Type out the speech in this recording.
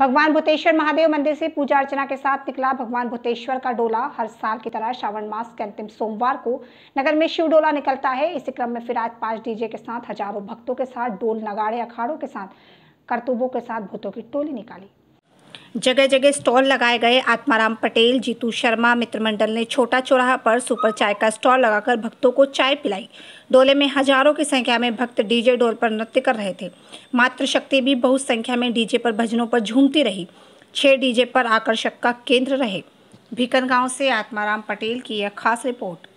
भगवान भूतेश्वर महादेव मंदिर से पूजा अर्चना के साथ निकला भगवान भूतेश्वर का डोला हर साल की तरह श्रावण मास के अंतिम सोमवार को नगर में शिव डोला निकलता है इसी क्रम में फिर आज पांच डीजे के साथ हजारों भक्तों के साथ डोल नगाड़े अखाड़ों के साथ करतूबों के साथ भूतों की टोली निकाली जगह जगह स्टॉल लगाए गए आत्माराम पटेल जीतू शर्मा मित्र मंडल ने छोटा चौराहा पर सुपर चाय का स्टॉल लगाकर भक्तों को चाय पिलाई डोले में हजारों की संख्या में भक्त डीजे डोल पर नृत्य कर रहे थे मातृशक्ति भी बहुत संख्या में डीजे पर भजनों पर झूमती रही छः डीजे पर आकर्षक का केंद्र रहे गांव से आत्माराम पटेल की यह खास रिपोर्ट